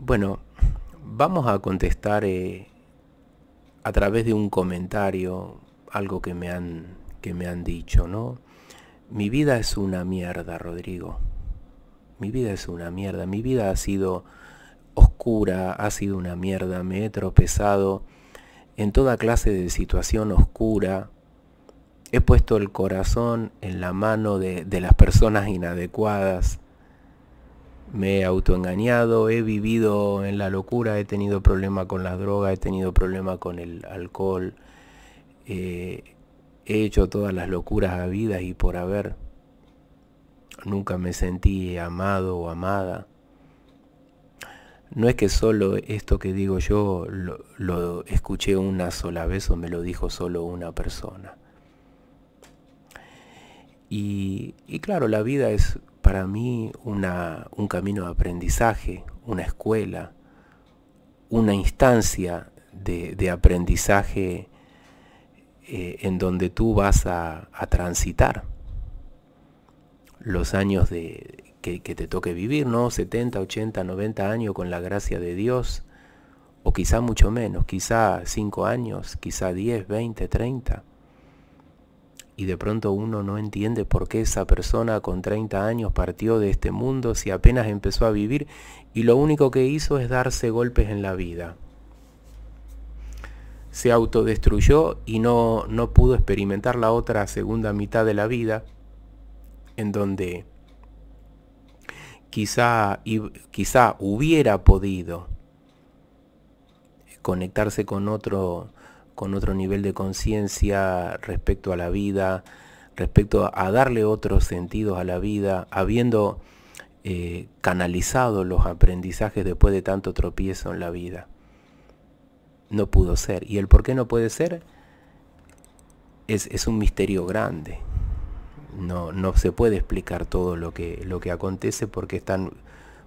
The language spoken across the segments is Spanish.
Bueno, vamos a contestar eh, a través de un comentario algo que me han, que me han dicho, ¿no? Mi vida es una mierda, Rodrigo. Mi vida es una mierda. Mi vida ha sido oscura, ha sido una mierda. Me he tropezado en toda clase de situación oscura. He puesto el corazón en la mano de las personas inadecuadas me he autoengañado, he vivido en la locura, he tenido problemas con las drogas, he tenido problemas con el alcohol, eh, he hecho todas las locuras habidas y por haber. Nunca me sentí amado o amada. No es que solo esto que digo yo lo escuché una sola vez o me lo dijo solo una persona. Y, claro, la vida es para mí un camino de aprendizaje, una escuela, una instancia de, aprendizaje eh, en donde tú vas a, transitar los años que, te toque vivir, ¿no? 70, 80, 90 años con la gracia de Dios, o quizá mucho menos, quizá 5 años, quizá 10, 20, 30 y de pronto uno no entiende por qué esa persona con 30 años partió de este mundo si apenas empezó a vivir y lo único que hizo es darse golpes en la vida. Se autodestruyó y no, pudo experimentar la otra segunda mitad de la vida en donde quizá, quizá hubiera podido conectarse con otro con otro nivel de conciencia respecto a la vida, respecto a darle otros sentidos a la vida, habiendo eh, canalizado los aprendizajes después de tanto tropiezo en la vida. No pudo ser. ¿Y el por qué no puede ser? Es, un misterio grande. No, no, se puede explicar todo lo que, lo que acontece porque están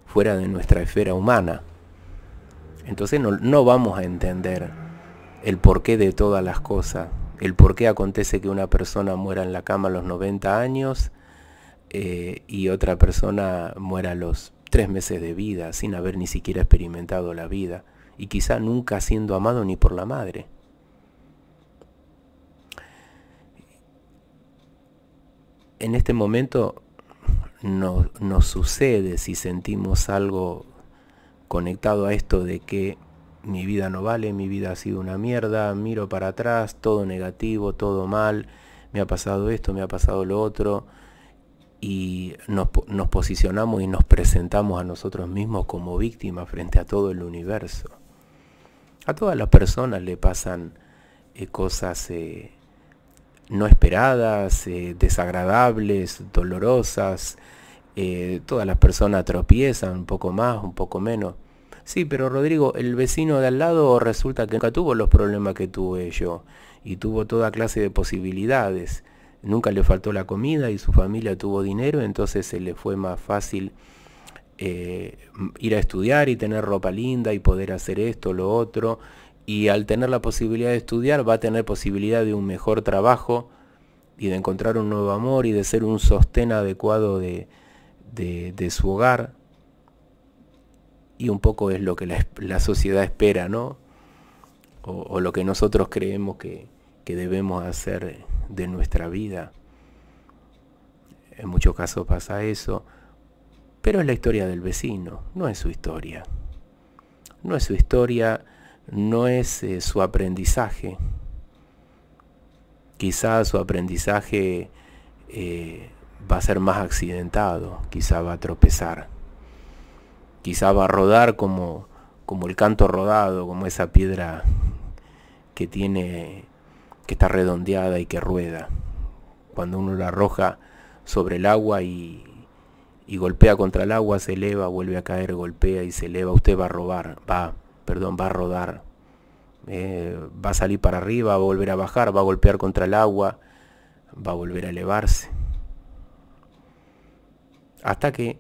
fuera de nuestra esfera humana. Entonces no, no vamos a entender el porqué de todas las cosas, el por qué acontece que una persona muera en la cama a los 90 años eh, y otra persona muera a los tres meses de vida sin haber ni siquiera experimentado la vida y quizá nunca siendo amado ni por la madre. En este momento nos sucede si sentimos algo conectado a esto de que mi vida no vale, mi vida ha sido una mierda, miro para atrás, todo negativo, todo mal, me ha pasado esto, me ha pasado lo otro, y nos, posicionamos y nos presentamos a nosotros mismos como víctimas frente a todo el universo. A todas las personas le pasan eh, cosas eh, no esperadas, eh, desagradables, dolorosas, todas las personas tropiezan un poco más, un poco menos. Sí, pero Rodrigo, el vecino de al lado resulta que nunca tuvo los problemas que tuve yo y tuvo toda clase de posibilidades. Nunca le faltó la comida y su familia tuvo dinero, entonces se le fue más fácil eh, ir a estudiar y tener ropa linda y poder hacer esto, lo otro. Y al tener la posibilidad de estudiar va a tener posibilidad de un mejor trabajo y de encontrar un nuevo amor y de ser un sostén adecuado de su hogar y un poco es lo que la, sociedad espera, ¿no? O, lo que nosotros creemos que, debemos hacer de nuestra vida. En muchos casos pasa eso, pero es la historia del vecino, no es su historia. No es su historia, no es eh, su aprendizaje. Quizá su aprendizaje eh, va a ser más accidentado, quizá va a tropezar quizá va a rodar como, como el canto rodado, como esa piedra que tiene, que está redondeada y que rueda. Cuando uno la arroja sobre el agua y, y golpea contra el agua, se eleva, vuelve a caer, golpea y se eleva, usted va a robar, va, perdón, va a rodar. Eh, va a salir para arriba, va a volver a bajar, va a golpear contra el agua, va a volver a elevarse. Hasta que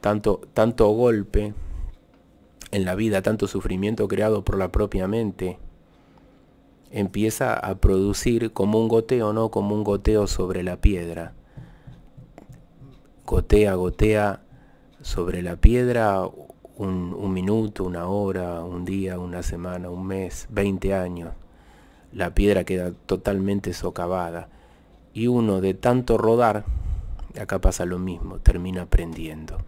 tanto, golpe en la vida, tanto sufrimiento creado por la propia mente, empieza a producir como un goteo, ¿no? Como un goteo sobre la piedra. Gotea, gotea sobre la piedra un, un, minuto, una hora, un día, una semana, un mes, 20 años. La piedra queda totalmente socavada. Y uno de tanto rodar, acá pasa lo mismo, termina prendiendo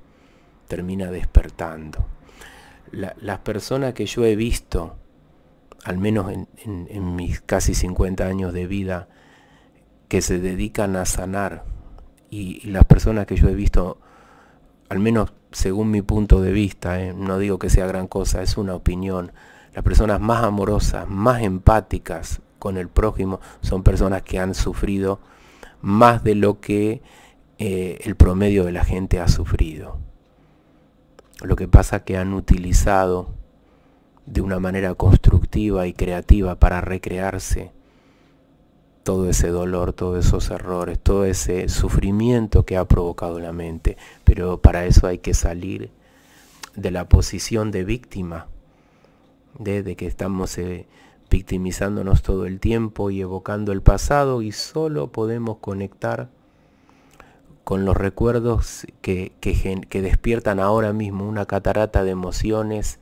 termina despertando. las personas que yo he visto, al menos en, mis casi 50 años de vida, que se dedican a sanar, y, las personas que yo he visto, al menos según mi punto de vista, eh, no digo que sea gran cosa, es una opinión, las personas más amorosas, más empáticas con el prójimo, son personas que han sufrido más de lo que eh, el promedio de la gente ha sufrido. Lo que pasa es que han utilizado de una manera constructiva y creativa para recrearse todo ese dolor, todos esos errores, todo ese sufrimiento que ha provocado la mente. Pero para eso hay que salir de la posición de víctima, de, que estamos eh, victimizándonos todo el tiempo y evocando el pasado y solo podemos conectar con los recuerdos que, despiertan ahora mismo una catarata de emociones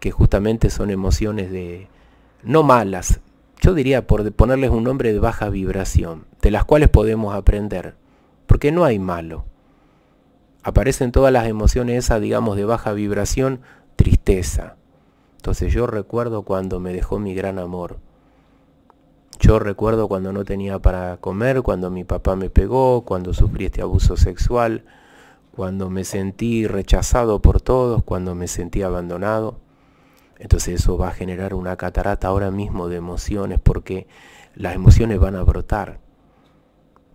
que justamente son emociones de no malas, yo diría por ponerles un nombre de baja vibración, de las cuales podemos aprender, porque no hay malo. Aparecen todas las emociones esas, digamos, de baja vibración, tristeza. Entonces yo recuerdo cuando me dejó mi gran amor, yo recuerdo cuando no tenía para comer, cuando mi papá me pegó, cuando sufrí este abuso sexual, cuando me sentí rechazado por todos, cuando me sentí abandonado. Entonces eso va a generar una catarata ahora mismo de emociones porque las emociones van a brotar,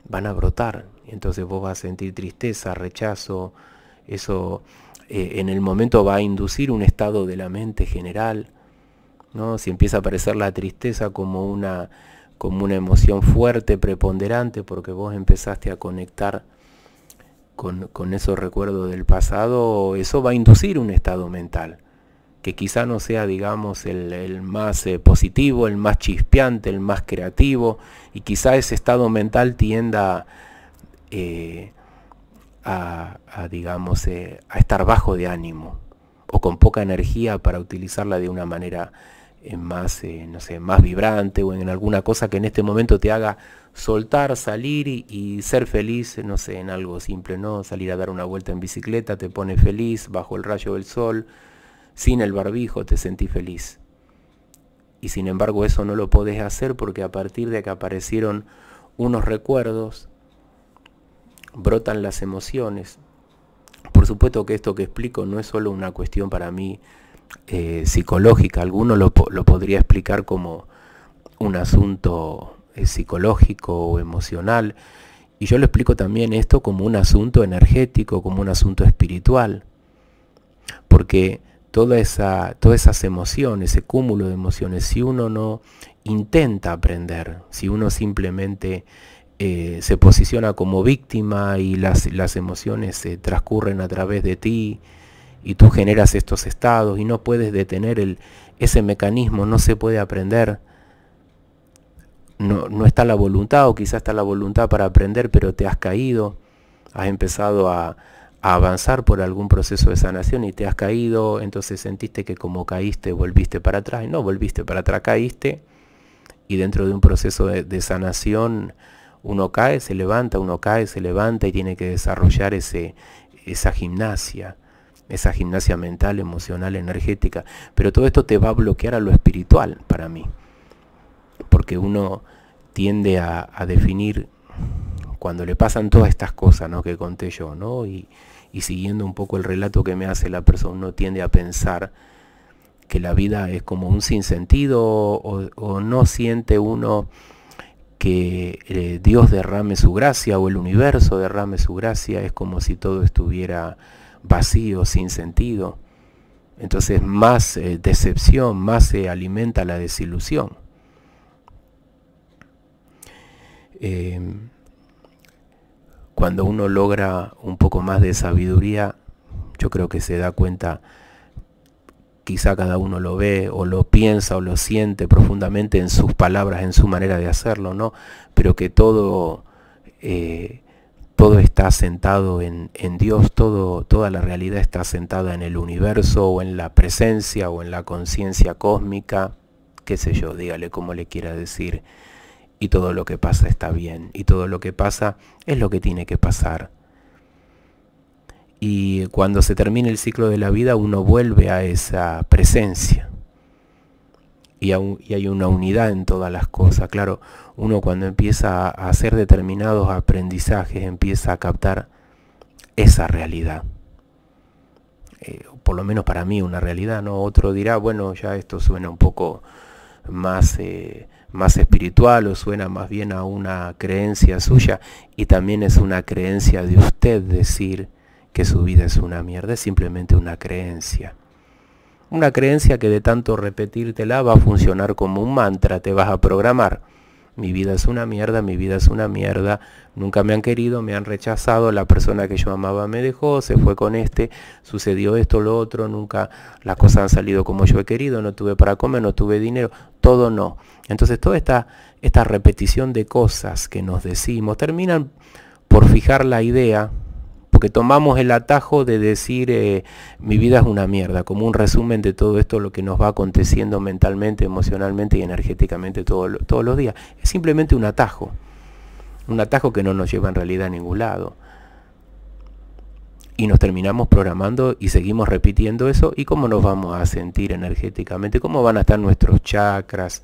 van a brotar. Entonces vos vas a sentir tristeza, rechazo, eso eh, en el momento va a inducir un estado de la mente general. ¿no? Si empieza a aparecer la tristeza como una como una emoción fuerte, preponderante, porque vos empezaste a conectar con, esos recuerdos del pasado, eso va a inducir un estado mental, que quizá no sea, digamos, el, más eh, positivo, el más chispeante, el más creativo, y quizá ese estado mental tienda eh, a, digamos, eh, a estar bajo de ánimo o con poca energía para utilizarla de una manera más, eh, no sé, más vibrante o en alguna cosa que en este momento te haga soltar, salir y, ser feliz, no sé, en algo simple, ¿no? Salir a dar una vuelta en bicicleta te pone feliz, bajo el rayo del sol, sin el barbijo te sentí feliz. Y sin embargo eso no lo podés hacer porque a partir de que aparecieron unos recuerdos, brotan las emociones. Por supuesto que esto que explico no es solo una cuestión para mí eh, psicológica. Alguno lo, podría explicar como un asunto eh, psicológico o emocional. Y yo lo explico también esto como un asunto energético, como un asunto espiritual. Porque toda esa, todas esas emociones, ese cúmulo de emociones, si uno no intenta aprender, si uno simplemente eh, se posiciona como víctima y las, las emociones transcurren a través de ti, y tú generas estos estados y no puedes detener el, ese mecanismo, no se puede aprender. No, está la voluntad o quizás está la voluntad para aprender, pero te has caído, has empezado a, avanzar por algún proceso de sanación y te has caído, entonces sentiste que como caíste volviste para atrás, no volviste para atrás, caíste y dentro de un proceso de, sanación uno cae, se levanta, uno cae, se levanta y tiene que desarrollar esa gimnasia esa gimnasia mental, emocional, energética. Pero todo esto te va a bloquear a lo espiritual para mí. Porque uno tiende a, definir cuando le pasan todas estas cosas ¿no? que conté yo, ¿no? Y, siguiendo un poco el relato que me hace la persona, uno tiende a pensar que la vida es como un sinsentido o, no siente uno que eh, Dios derrame su gracia o el universo derrame su gracia, es como si todo estuviera vacío, sin sentido. Entonces más eh, decepción, más se alimenta la desilusión. Eh, cuando uno logra un poco más de sabiduría, yo creo que se da cuenta, quizá cada uno lo ve o lo piensa o lo siente profundamente en sus palabras, en su manera de hacerlo, ¿no? Pero que todo eh, todo está sentado en, Dios, todo, toda la realidad está sentada en el universo o en la presencia o en la conciencia cósmica, qué sé yo, dígale como le quiera decir, y todo lo que pasa está bien, y todo lo que pasa es lo que tiene que pasar. Y cuando se termina el ciclo de la vida uno vuelve a esa presencia y, hay una unidad en todas las cosas. Claro, uno cuando empieza a hacer determinados aprendizajes empieza a captar esa realidad. Eh, por lo menos para mí una realidad, ¿no? Otro dirá, bueno, ya esto suena un poco más, eh, más espiritual o suena más bien a una creencia suya y también es una creencia de usted decir que su vida es una mierda, es simplemente una creencia. Una creencia que de tanto repetírtela va a funcionar como un mantra, te vas a programar. Mi vida es una mierda, mi vida es una mierda, nunca me han querido, me han rechazado, la persona que yo amaba me dejó, se fue con este, sucedió esto, lo otro, nunca las cosas han salido como yo he querido, no tuve para comer, no tuve dinero, todo no. Entonces toda esta, esta repetición de cosas que nos decimos terminan por fijar la idea porque tomamos el atajo de decir eh, mi vida es una mierda, como un resumen de todo esto, lo que nos va aconteciendo mentalmente, emocionalmente y energéticamente todos los días. Es simplemente un atajo, un atajo que no nos lleva en realidad a ningún lado. Y nos terminamos programando y seguimos repitiendo eso y cómo nos vamos a sentir energéticamente, cómo van a estar nuestros chakras,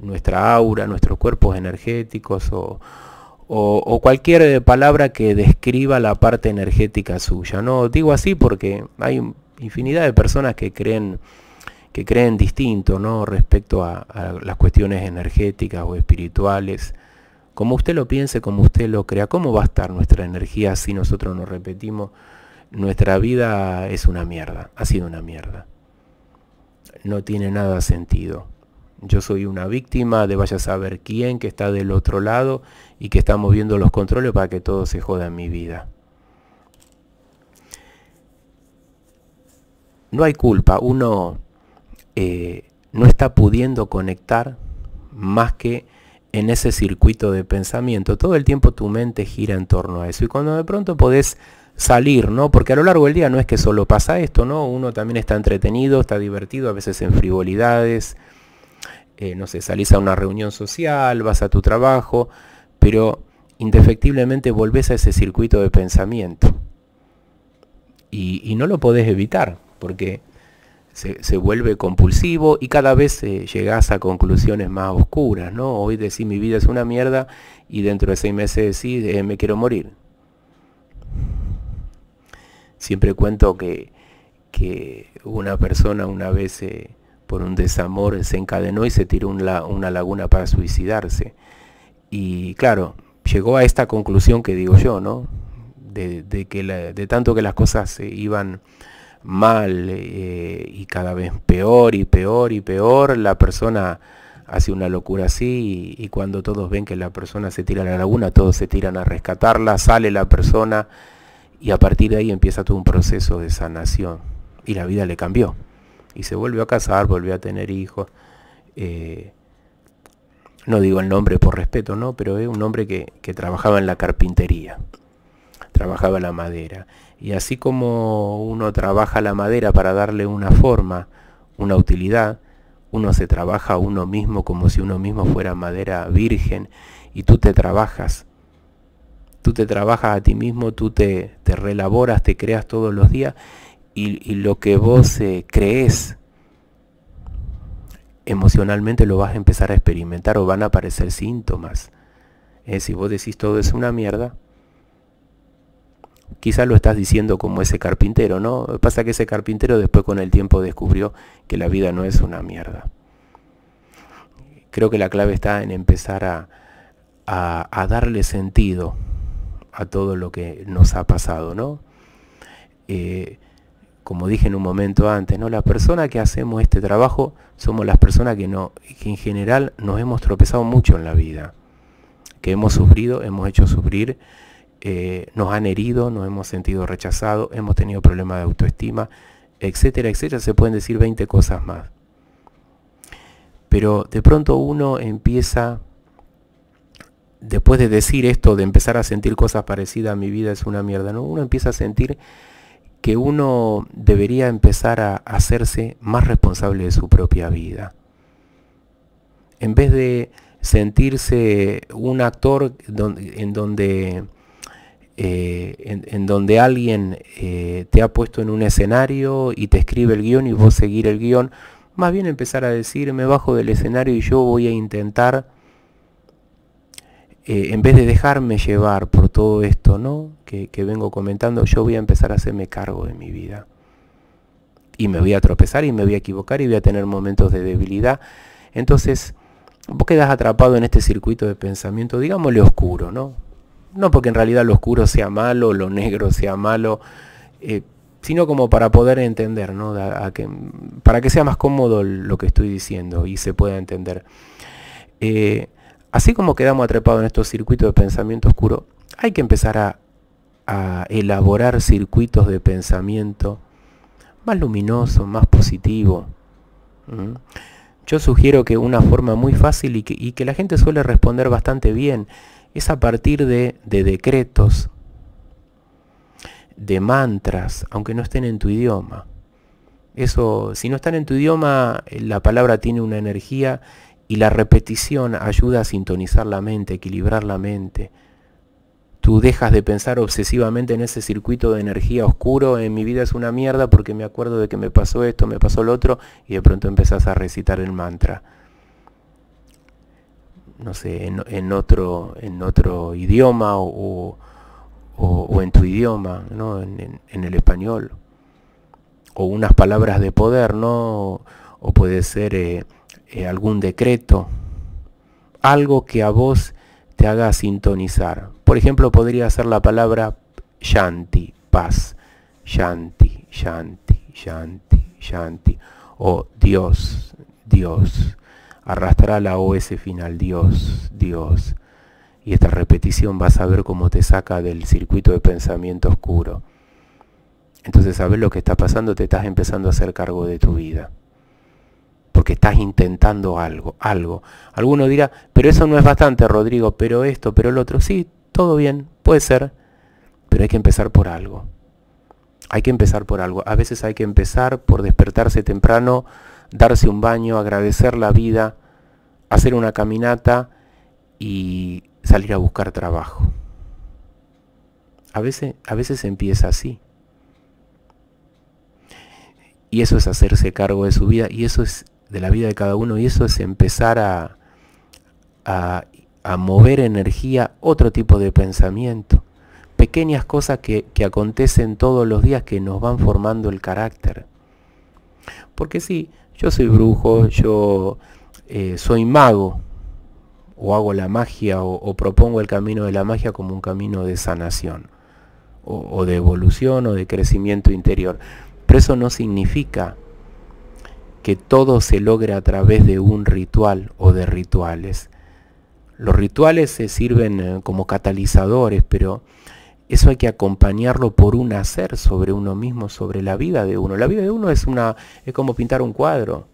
nuestra aura, nuestros cuerpos energéticos o o, cualquier eh, palabra que describa la parte energética suya. No digo así porque hay infinidad de personas que creen que creen distinto ¿no? respecto a, a las cuestiones energéticas o espirituales. Como usted lo piense, como usted lo crea, ¿cómo va a estar nuestra energía si nosotros nos repetimos? Nuestra vida es una mierda, ha sido una mierda. No tiene nada sentido. Yo soy una víctima de vaya a saber quién que está del otro lado y que está moviendo los controles para que todo se joda en mi vida. No hay culpa, uno eh, no está pudiendo conectar más que en ese circuito de pensamiento. Todo el tiempo tu mente gira en torno a eso. Y cuando de pronto podés salir, ¿no? Porque a lo largo del día no es que solo pasa esto, ¿no? Uno también está entretenido, está divertido, a veces en frivolidades, eh, no sé, salís a una reunión social, vas a tu trabajo, pero indefectiblemente volvés a ese circuito de pensamiento. Y, no lo podés evitar, porque se, vuelve compulsivo y cada vez eh, llegás a conclusiones más oscuras, ¿no? Hoy decís mi vida es una mierda y dentro de seis meses decís eh, me quiero morir. Siempre cuento que, una persona una vez por un desamor se encadenó y se tiró una laguna para suicidarse. Y claro, llegó a esta conclusión que digo yo, ¿no? De, que de tanto que las cosas se iban mal eh, y cada vez peor y peor y peor, la persona hace una locura así y, y, cuando todos ven que la persona se tira a la laguna, todos se tiran a rescatarla, sale la persona y a partir de ahí empieza todo un proceso de sanación y la vida le cambió y se volvió a casar, volvió a tener hijos. Eh, no digo el nombre por respeto, no, pero es un hombre que, trabajaba en la carpintería, trabajaba la madera. Y así como uno trabaja la madera para darle una forma, una utilidad, uno se trabaja a uno mismo como si uno mismo fuera madera virgen y tú te trabajas. Tú te trabajas a ti mismo, tú te relaboras, te creas todos los días y, lo que vos eh, crees emocionalmente lo vas a empezar a experimentar o van a aparecer síntomas. Eh, si vos decís todo es una mierda, quizás lo estás diciendo como ese carpintero, ¿no? Pasa que ese carpintero después con el tiempo descubrió que la vida no es una mierda. Creo que la clave está en empezar a, darle sentido a todo lo que nos ha pasado, ¿no? Eh, como dije en un momento antes, ¿no? Las personas que hacemos este trabajo somos las personas que, no, que en general nos hemos tropezado mucho en la vida, que hemos sufrido, hemos hecho sufrir, eh, nos han herido, nos hemos sentido rechazados, hemos tenido problemas de autoestima, etcétera, etcétera. Se pueden decir 20 cosas más. Pero de pronto uno empieza, después de decir esto, de empezar a sentir cosas parecidas a mi vida es una mierda, ¿no? Uno empieza a sentir que uno debería empezar a hacerse más responsable de su propia vida. En vez de sentirse un actor en donde, eh, en, donde alguien eh, te ha puesto en un escenario y te escribe el guión y vos seguir el guión, más bien empezar a decir, me bajo del escenario y yo voy a intentar eh, en vez de dejarme llevar por todo esto ¿no? Que, vengo comentando, yo voy a empezar a hacerme cargo de mi vida. Y me voy a tropezar y me voy a equivocar y voy a tener momentos de debilidad. Entonces, vos quedas atrapado en este circuito de pensamiento, digámosle oscuro, ¿no? No porque en realidad lo oscuro sea malo, lo negro sea malo, eh, sino como para poder entender, para que sea más cómodo lo que estoy diciendo y se pueda entender. Eh, Así como quedamos atrapados en estos circuitos de pensamiento oscuro, hay que empezar a, elaborar circuitos de pensamiento más luminoso, más positivo. Yo sugiero que una forma muy fácil y que, la gente suele responder bastante bien es a partir de, de decretos, de mantras, aunque no estén en tu idioma. Eso, si no están en tu idioma, eh, la palabra tiene una energía y la repetición ayuda a sintonizar la mente, equilibrar la mente. Tú dejas de pensar obsesivamente en ese circuito de energía oscuro, en mi vida es una mierda porque me acuerdo de que me pasó esto, me pasó lo otro, y de pronto empezás a recitar el mantra. No sé, en, otro, en otro idioma o, en tu idioma, ¿no? en, en, el español. O unas palabras de poder, ¿no? O puede ser... Eh, eh, algún decreto, algo que a vos te haga sintonizar. Por ejemplo, podría ser la palabra Shanti, paz. Shanti, Shanti, Shanti, Shanti. O Dios, Dios. Arrastrará la OS final, Dios, Dios. Y esta repetición vas a ver cómo te saca del circuito de pensamiento oscuro. Entonces sabes lo que está pasando, te estás empezando a hacer cargo de tu vida porque estás intentando algo, algo. Alguno dirá, pero eso no es bastante, Rodrigo, pero esto, pero el otro. Sí, todo bien, puede ser, pero hay que empezar por algo. Hay que empezar por algo. A veces hay que empezar por despertarse temprano, darse un baño, agradecer la vida, hacer una caminata y salir a buscar trabajo. A veces, a veces empieza así. Y eso es hacerse cargo de su vida y eso es de la vida de cada uno y eso es empezar a, a, mover energía, otro tipo de pensamiento, pequeñas cosas que, acontecen todos los días que nos van formando el carácter. Porque si yo soy brujo, yo eh, soy mago, o hago la magia, o, propongo el camino de la magia como un camino de sanación, o de evolución, o de crecimiento interior. Pero eso no significa que todo se logre a través de un ritual o de rituales. Los rituales se sirven eh, como catalizadores, pero eso hay que acompañarlo por un hacer sobre uno mismo, sobre la vida de uno. La vida de uno es una es como pintar un cuadro.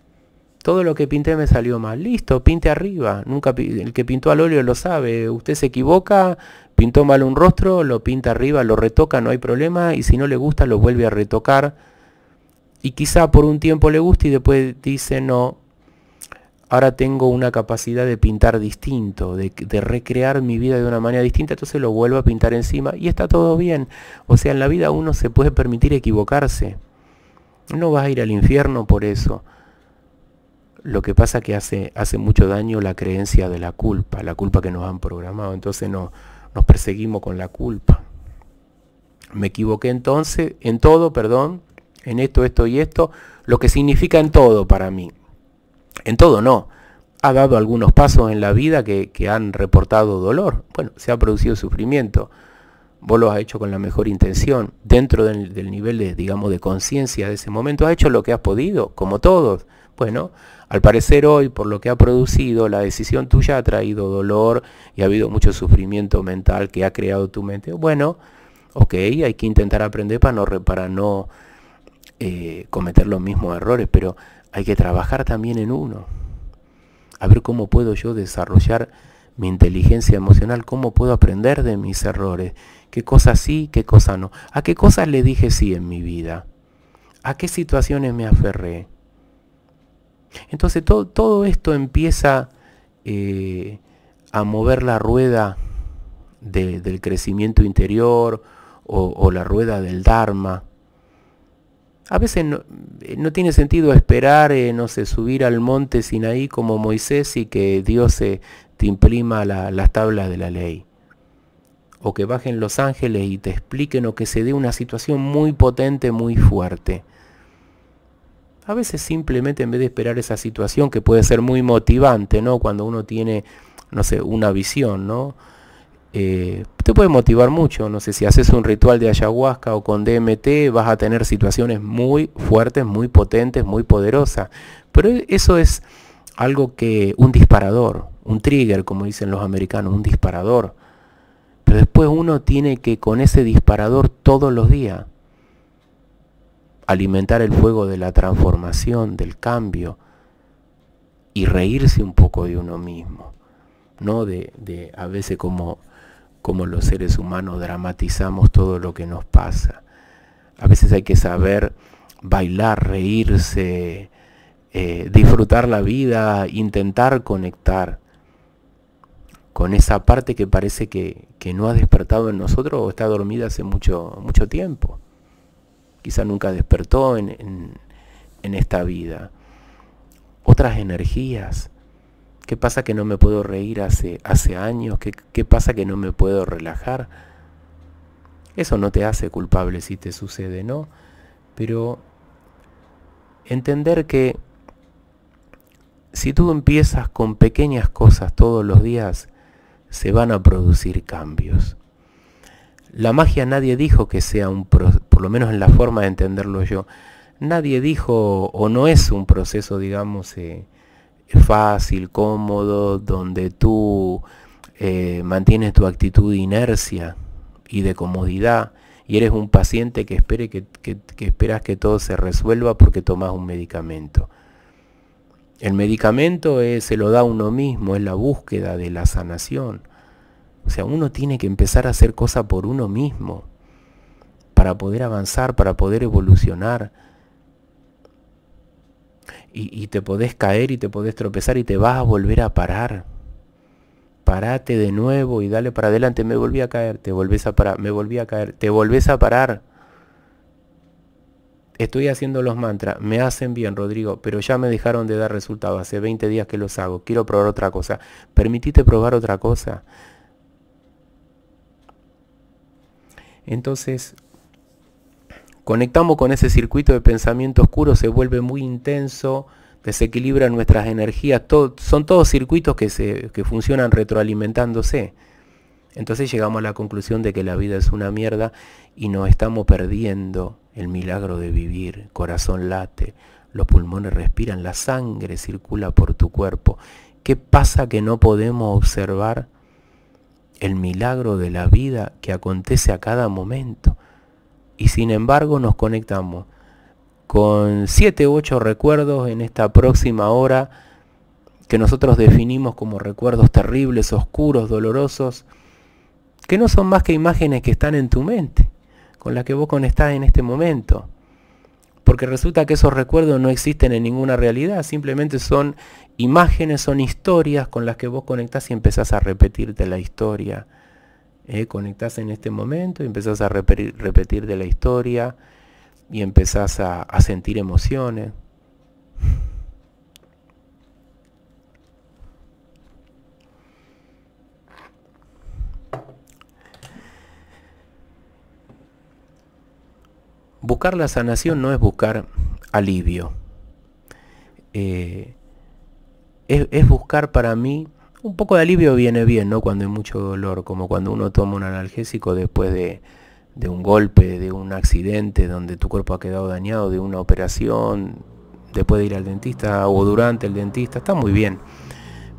Todo lo que pinté me salió mal. Listo, pinte arriba. Nunca el que pintó al óleo lo sabe. Usted se equivoca, pintó mal un rostro, lo pinta arriba, lo retoca, no hay problema y si no le gusta lo vuelve a retocar y quizá por un tiempo le guste y después dice no, ahora tengo una capacidad de pintar distinto, de, recrear mi vida de una manera distinta, entonces lo vuelvo a pintar encima y está todo bien. O sea, en la vida uno se puede permitir equivocarse. No vas a ir al infierno por eso. Lo que pasa que hace, hace mucho daño la creencia de la culpa, la culpa que nos han programado. Entonces nos perseguimos con la culpa. Me equivoqué entonces, en todo, perdón, en esto, esto y esto, lo que significa en todo para mí. En todo no. Ha dado algunos pasos en la vida que, han reportado dolor. Bueno, se ha producido sufrimiento. Vos lo has hecho con la mejor intención. Dentro del, nivel de, digamos, de conciencia de ese momento, has hecho lo que has podido, como todos. Bueno, al parecer hoy, por lo que ha producido, la decisión tuya ha traído dolor y ha habido mucho sufrimiento mental que ha creado tu mente. Bueno, ok, hay que intentar aprender para no, para no eh, cometer los mismos errores, pero hay que trabajar también en uno. A ver cómo puedo yo desarrollar mi inteligencia emocional, cómo puedo aprender de mis errores, qué cosas sí, qué cosas no, a qué cosas le dije sí en mi vida, a qué situaciones me aferré. Entonces todo, todo esto empieza eh, a mover la rueda del crecimiento interior o la rueda del Dharma a veces eh, no, tiene sentido esperar, eh, no sé, subir al monte Sinaí como Moisés y que Dios eh, te imprima la, las tablas de la ley. O que bajen los ángeles y te expliquen o que se dé una situación muy potente, muy fuerte. A veces simplemente en vez de esperar esa situación que puede ser muy motivante, ¿no? Cuando uno tiene, no sé, una visión, ¿no? Eh, te puede motivar mucho. No sé si haces un ritual de ayahuasca o con DMT, vas a tener situaciones muy fuertes, muy potentes, muy poderosas. Pero e, eso es algo que, un disparador, un trigger, como dicen los americanos, un disparador. Pero después uno tiene que con ese disparador todos los días alimentar el fuego de la transformación, del cambio y reírse un poco de uno mismo, no de a veces como como los seres humanos dramatizamos todo lo que nos pasa. A veces hay que saber bailar, reírse, eh, disfrutar la vida, intentar conectar con esa parte que parece que, no ha despertado en nosotros o está dormida hace mucho, mucho tiempo. Quizá nunca despertó en esta vida. Otras energías ¿Qué pasa que no me puedo reír hace, hace años? ¿Qué, pasa que no me puedo relajar? Eso no te hace culpable si te sucede, ¿no? Pero entender que si tú empiezas con pequeñas cosas todos los días, se van a producir cambios. La magia nadie dijo que sea un, por lo menos en la forma de entenderlo yo, nadie dijo o no es un proceso, digamos, eh, fácil, cómodo, donde tú eh, mantienes tu actitud de inercia y de comodidad y eres un paciente que, que, esperas que todo se resuelva porque tomas un medicamento. El medicamento se lo da uno mismo, es la búsqueda de la sanación. O sea, uno tiene que empezar a hacer cosas por uno mismo para poder avanzar, para poder evolucionar y, te podés caer y te podés tropezar y te vas a volver a parar. Parate de nuevo y dale para adelante. Me volví a caer, te volvés a parar, me volví a caer, te volvés a parar. Estoy haciendo los mantras, me hacen bien, Rodrigo, pero ya me dejaron de dar resultado. Hace 20 días que los hago. Quiero probar otra cosa. Permitite probar otra cosa. Entonces, conectamos con ese circuito de pensamiento oscuro, se vuelve muy intenso, desequilibra nuestras energías, son todos circuitos que, se, que funcionan retroalimentándose. Entonces llegamos a la conclusión de que la vida es una mierda y nos estamos perdiendo el milagro de vivir. Corazón late, los pulmones respiran, la sangre circula por tu cuerpo. ¿Qué pasa que no podemos observar el milagro de la vida que acontece a cada momento? y sin embargo nos conectamos con siete u ocho recuerdos en esta próxima hora que nosotros definimos como recuerdos terribles, oscuros, dolorosos, que no son más que imágenes que están en tu mente, con las que vos conectás en este momento. Porque resulta que esos recuerdos no existen en ninguna realidad, simplemente son imágenes, son historias con las que vos conectás y empezás a repetirte la historia eh, conectás en este momento y empezás a repetir, de la historia y empezás a, sentir emociones. Buscar la sanación no es buscar alivio. Eh, es buscar para mí un poco de alivio viene bien, ¿no? Cuando hay mucho dolor, como cuando uno toma un analgésico después de, un golpe, de un accidente donde tu cuerpo ha quedado dañado, de una operación, después de ir al dentista o durante el dentista, está muy bien.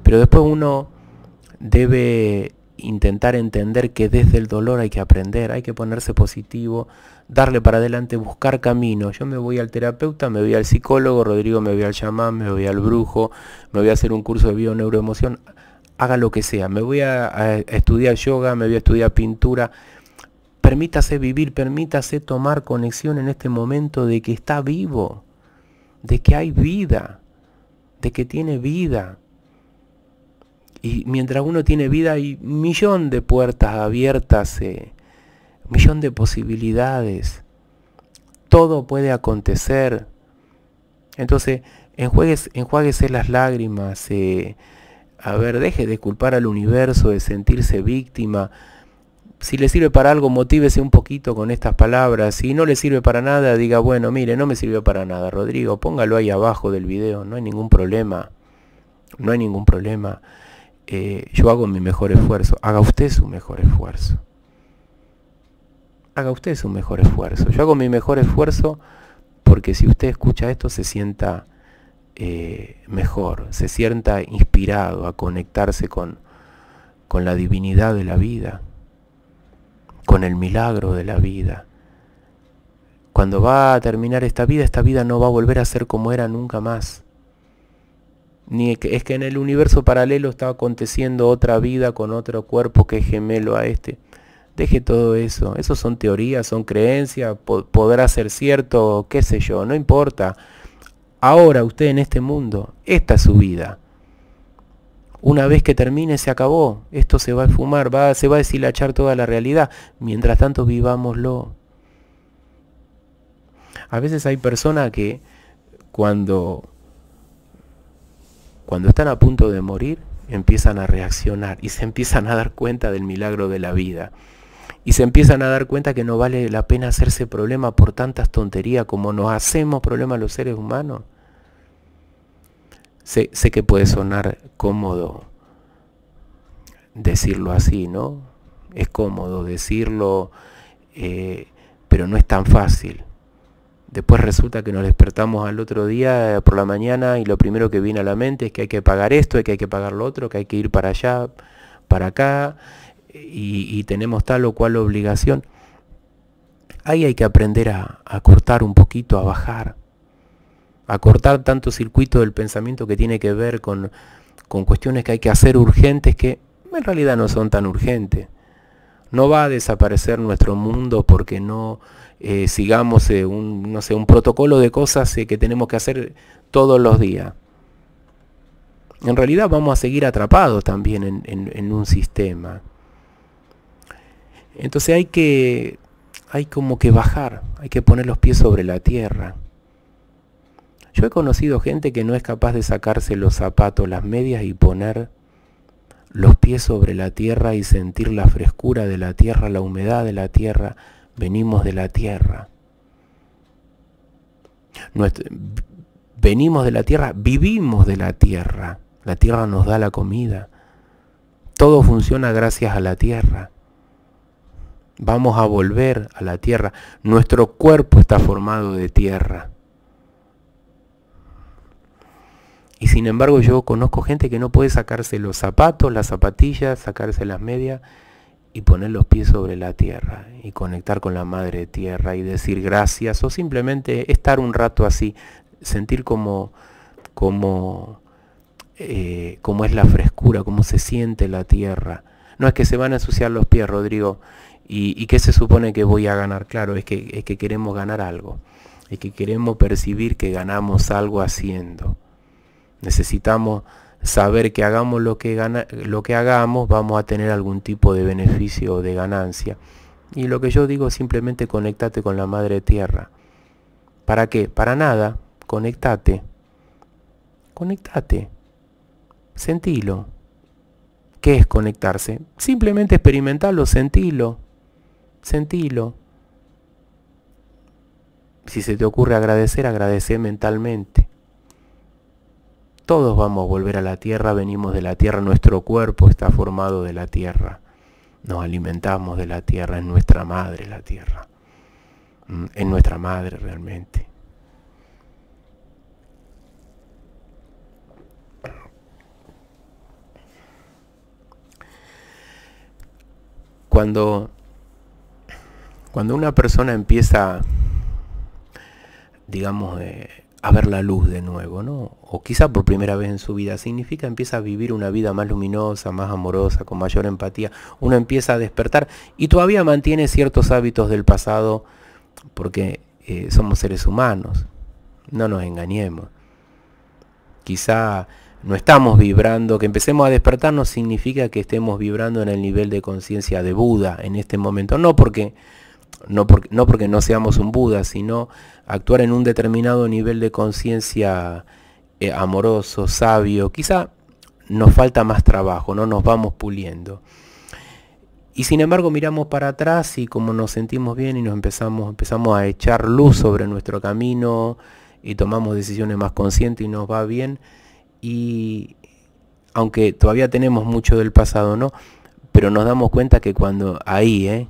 Pero después uno debe intentar entender que desde el dolor hay que aprender, hay que ponerse positivo, darle para adelante, buscar camino. Yo me voy al terapeuta, me voy al psicólogo, Rodrigo me voy al chamán, me voy al brujo, me voy a hacer un curso de bio neuroemoción haga lo que sea. Me voy a, estudiar yoga, me voy a estudiar pintura. Permítase vivir, permítase tomar conexión en este momento de que está vivo, de que hay vida, de que tiene vida. Y mientras uno tiene vida hay millón de puertas abiertas, eh, millón de posibilidades. Todo puede acontecer. Entonces, enjuáguese, las lágrimas. Eh, a ver, deje de culpar al universo, de sentirse víctima. Si le sirve para algo, motívese un poquito con estas palabras. Si no le sirve para nada, diga, bueno, mire, no me sirvió para nada, Rodrigo. Póngalo ahí abajo del video, no hay ningún problema. No hay ningún problema. Eh, yo hago mi mejor esfuerzo. Haga usted su mejor esfuerzo. Haga usted su mejor esfuerzo. Yo hago mi mejor esfuerzo porque si usted escucha esto se sienta eh, mejor, se sienta inspirado a conectarse con, con la divinidad de la vida, con el milagro de la vida. Cuando va a terminar esta vida, esta vida no va a volver a ser como era nunca más. Ni es que en el universo paralelo está aconteciendo otra vida con otro cuerpo que es gemelo a este. Deje todo eso. Eso son teorías, son creencias, podrá ser cierto, qué sé yo, no importa. Ahora usted en este mundo, esta es su vida. Una vez que termine se acabó, esto se va a fumar, se va a deshilachar toda la realidad. Mientras tanto vivámoslo. A veces hay personas que cuando, cuando están a punto de morir empiezan a reaccionar y se empiezan a dar cuenta del milagro de la vida y se empiezan a dar cuenta que no vale la pena hacerse problema por tantas tonterías como nos hacemos problemas los seres humanos. Sé, que puede sonar cómodo decirlo así, ¿no? Es cómodo decirlo, eh, pero no es tan fácil. Después resulta que nos despertamos al otro día eh, por la mañana y lo primero que viene a la mente es que hay que pagar esto, que hay que pagar lo otro, que hay que ir para allá, para acá y, tenemos tal o cual obligación, ahí hay que aprender a, cortar un poquito, a bajar, a cortar tanto circuito del pensamiento que tiene que ver con, con cuestiones que hay que hacer urgentes que en realidad no son tan urgentes. No va a desaparecer nuestro mundo porque no eh, sigamos eh, un, no sé, un protocolo de cosas eh, que tenemos que hacer todos los días. En realidad vamos a seguir atrapados también en un sistema. Entonces hay que, hay como que bajar, hay que poner los pies sobre la tierra. Yo he conocido gente que no es capaz de sacarse los zapatos, las medias y poner los pies sobre la tierra y sentir la frescura de la tierra, la humedad de la tierra. Venimos de la tierra. venimos de la tierra, vivimos de la tierra. La tierra nos da la comida. Todo funciona gracias a la tierra. Vamos a volver a la tierra. Nuestro cuerpo está formado de tierra. Y sin embargo yo conozco gente que no puede sacarse los zapatos, las zapatillas, sacarse las medias y poner los pies sobre la tierra y conectar con la madre tierra y decir gracias o simplemente estar un rato así, sentir como, como, eh, como es la frescura, cómo se siente la tierra. No es que se van a ensuciar los pies, Rodrigo, ¿Y, qué se supone que voy a ganar? Claro, es que, es que queremos ganar algo. Es que queremos percibir que ganamos algo haciendo. Necesitamos saber que hagamos lo que, lo que hagamos, vamos a tener algún tipo de beneficio o de ganancia. Y lo que yo digo, simplemente conectate con la Madre Tierra. ¿Para qué? Para nada. Conectate. Conectate. Sentilo. ¿Qué es conectarse? Simplemente experimentarlo, sentilo, Sentilo. Si se te ocurre agradecer, agradece mentalmente. Todos vamos a volver a la tierra, venimos de la tierra, nuestro cuerpo está formado de la tierra. Nos alimentamos de la tierra, es nuestra madre la tierra. Mm, es nuestra madre realmente. Cuando cuando una persona empieza, digamos, eh, a ver la luz de nuevo, ¿no? O quizá por primera vez en su vida, significa empieza a vivir una vida más luminosa, más amorosa, con mayor empatía. Uno empieza a despertar y todavía mantiene ciertos hábitos del pasado porque eh, somos seres humanos. No nos engañemos. Quizá no estamos vibrando, que empecemos a despertar no significa que estemos vibrando en el nivel de conciencia de Buda en este momento. No, porque no, porque no seamos un Buda, sino actuar en un determinado nivel de conciencia eh, amoroso, sabio. Quizá nos falta más trabajo, no nos vamos puliendo. Y sin embargo miramos para atrás y como nos sentimos bien y nos empezamos, empezamos a echar luz sobre nuestro camino y tomamos decisiones más conscientes y nos va bien. Y aunque todavía tenemos mucho del pasado, ¿no? Pero nos damos cuenta que cuando ahí, ¿eh?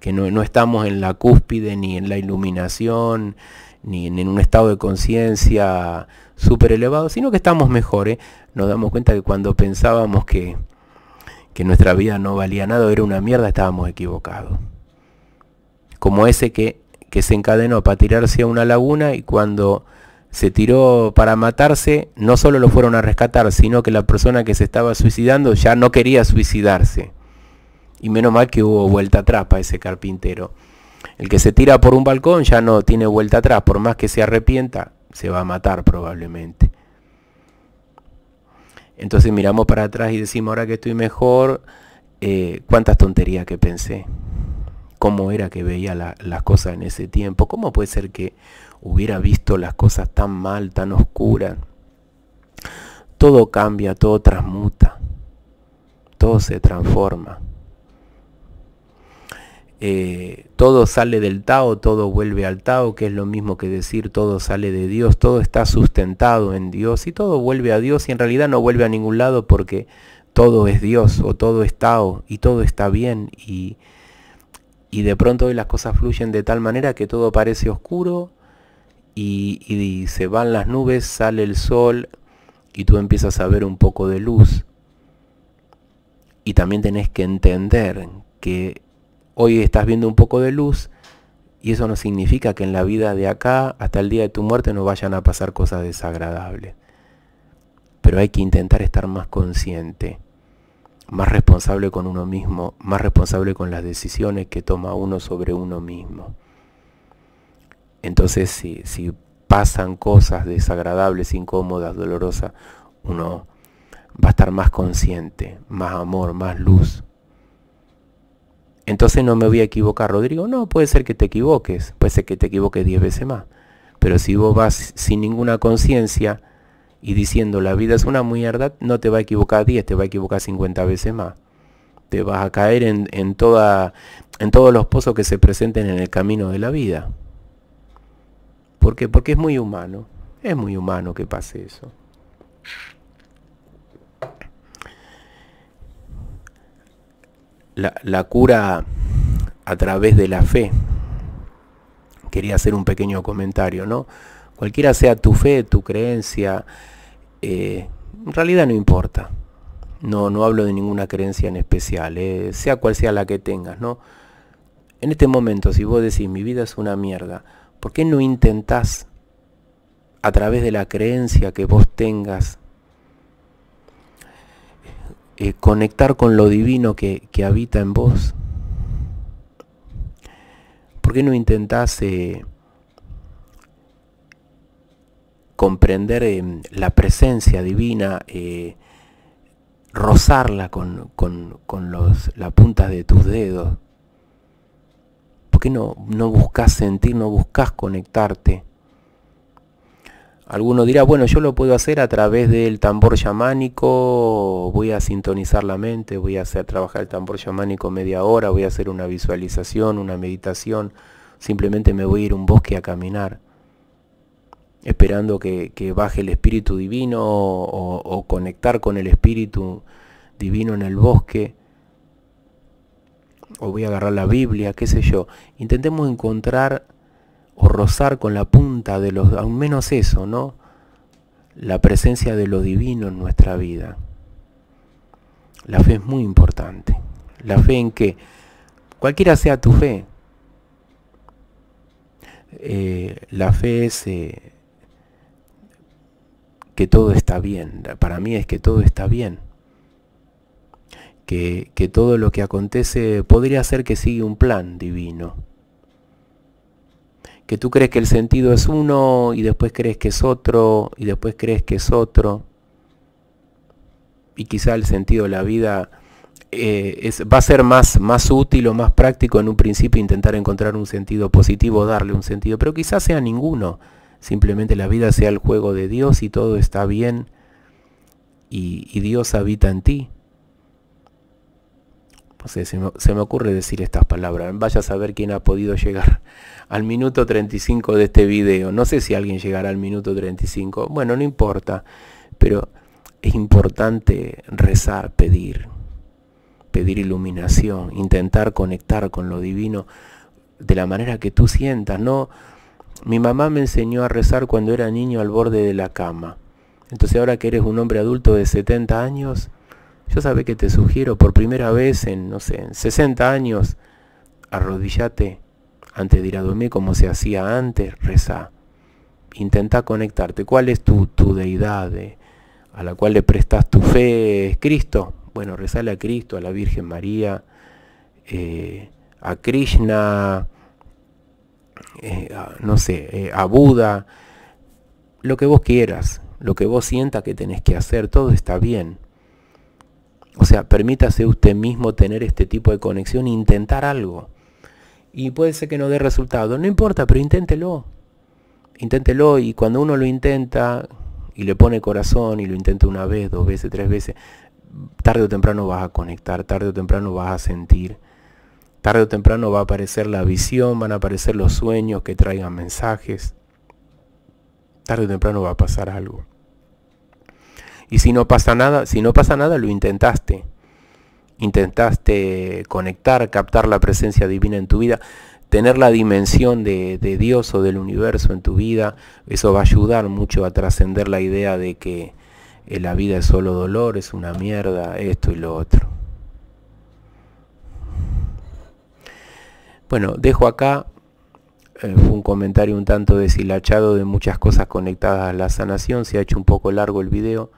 que no, estamos en la cúspide ni en la iluminación, ni en, un estado de conciencia súper elevado, sino que estamos mejor. ¿eh? Nos damos cuenta que cuando pensábamos que, que nuestra vida no valía nada, era una mierda, estábamos equivocados. Como ese que, que se encadenó para tirarse a una laguna y cuando se tiró para matarse, no solo lo fueron a rescatar, sino que la persona que se estaba suicidando ya no quería suicidarse. Y menos mal que hubo vuelta atrás para ese carpintero. El que se tira por un balcón ya no tiene vuelta atrás, por más que se arrepienta, se va a matar probablemente. Entonces miramos para atrás y decimos, ahora que estoy mejor, eh, cuántas tonterías que pensé. Cómo era que veía las cosas en ese tiempo. Cómo puede ser que hubiera visto las cosas tan mal, tan oscuras. Todo cambia, todo transmuta. Todo se transforma. Eh, todo sale del Tao, todo vuelve al Tao, que es lo mismo que decir todo sale de Dios, todo está sustentado en Dios y todo vuelve a Dios y en realidad no vuelve a ningún lado porque todo es Dios o todo es Tao y todo está bien y, y de pronto hoy las cosas fluyen de tal manera que todo parece oscuro y se van las nubes, sale el sol y tú empiezas a ver un poco de luz. Y también tenés que entender que Hoy estás viendo un poco de luz y eso no significa que en la vida de acá hasta el día de tu muerte no vayan a pasar cosas desagradables. Pero hay que intentar estar más consciente, más responsable con uno mismo, más responsable con las decisiones que toma uno sobre uno mismo. Entonces, si, pasan cosas desagradables, incómodas, dolorosas, uno va a estar más consciente, más amor, más luz, entonces no me voy a equivocar, Rodrigo. No, puede ser que te equivoques, puede ser que te equivoques 10 veces más. Pero si vos vas sin ninguna conciencia y diciendo la vida es una mierda, no te va a equivocar 10, te va a equivocar 50 veces más. Te vas a caer en, toda, en todos los pozos que se presenten en el camino de la vida. ¿Por qué? Porque es muy humano. Es muy humano que pase eso. la, cura a través de la fe. Quería hacer un pequeño comentario, ¿no? Cualquiera sea tu fe, tu creencia, eh, en realidad no importa. No, no hablo de ninguna creencia en especial, eh, sea cual sea la que tengas, ¿no? En este momento, si vos decís mi vida es una mierda, ¿por qué no intentás a través de la creencia que vos tengas eh, conectar con lo divino que, habita en vos? ¿Por qué no intentás eh, comprender em, la presencia divina, eh, rozarla con, con, la punta de tus dedos? ¿Por qué no, no buscas sentir, no buscas conectarte Alguno dirá, bueno, yo lo puedo hacer a través del tambor chamánico, voy a sintonizar la mente, voy a hacer trabajar el tambor chamánico media hora, voy a hacer una visualización, una meditación, simplemente me voy a ir a un bosque a caminar, esperando que, baje el espíritu divino o conectar con el espíritu divino en el bosque, o voy a agarrar la Biblia, qué sé yo. Intentemos encontrar o rozar con la punta de los, al menos eso, ¿no? La presencia de lo divino en nuestra vida. La fe es muy importante. La fe en que, cualquiera sea tu fe, eh, la fe es eh, que todo está bien. Para mí es que todo está bien. Que, que todo lo que acontece podría ser que sigue un plan divino que tú crees que el sentido es uno y después crees que es otro y después crees que es otro. Y quizá el sentido de la vida eh, va a ser más, más útil o más práctico en un principio intentar encontrar un sentido positivo, darle un sentido, pero quizás sea ninguno. Simplemente la vida sea el juego de Dios y todo está bien y Dios habita en ti. No se, se me ocurre decir estas palabras. Vaya a saber quién ha podido llegar al minuto 35 de este video. No sé si alguien llegará al minuto 35. Bueno, no importa. Pero es importante rezar, pedir, pedir iluminación, intentar conectar con lo divino de la manera que tú sientas. No, mi mamá me enseñó a rezar cuando era niño al borde de la cama. Entonces ahora que eres un hombre adulto de 70 años, yo sabe que te sugiero por primera vez en, no sé, en 60 años, arrodillate antes de ir a dormir como se hacía antes, reza. Intenta conectarte. ¿Cuál es tu, tu deidad eh, a la cual le prestas tu fe? ¿Es Cristo? Bueno, rezale a Cristo, a la Virgen María, eh, a Krishna, eh, no sé, a Buda, lo que vos quieras, lo que vos sientas que tenés que hacer, todo está bien o sea, permítase usted mismo tener este tipo de conexión e intentar algo. Y puede ser que no dé resultado, no importa, pero inténtelo. Inténtelo y cuando uno lo intenta y le pone corazón y lo intenta una vez, dos veces, tres veces, tarde o temprano vas a conectar, tarde o temprano vas a sentir, tarde o temprano va a aparecer la visión, van a aparecer los sueños que traigan mensajes, tarde o temprano va a pasar algo. Y si no pasa nada, si no pasa nada, lo intentaste. Intentaste conectar, captar la presencia divina en tu vida, tener la dimensión de, Dios o del universo en tu vida. Eso va a ayudar mucho a trascender la idea de que eh, la vida es solo dolor, es una mierda, esto y lo otro. Bueno, dejo acá eh, un comentario un tanto deshilachado de muchas cosas conectadas a la sanación, se ha hecho un poco largo el video.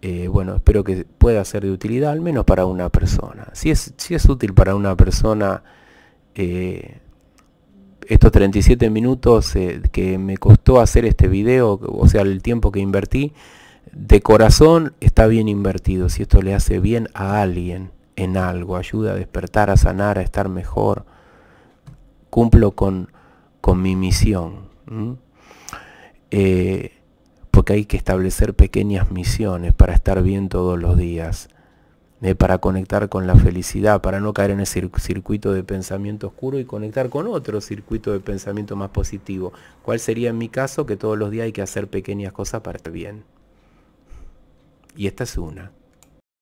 Eh, bueno, espero que pueda ser de utilidad al menos para una persona. Si es, si es útil para una persona eh, estos 37 minutos eh, que me costó hacer este video, o sea, el tiempo que invertí, de corazón está bien invertido. Si esto le hace bien a alguien en algo, ayuda a despertar, a sanar, a estar mejor, cumplo con, mi misión que hay que establecer pequeñas misiones para estar bien todos los días, eh, para conectar con la felicidad, para no caer en ese circuito de pensamiento oscuro y conectar con otro circuito de pensamiento más positivo. ¿Cuál sería en mi caso? Que todos los días hay que hacer pequeñas cosas para estar bien. Y esta es una.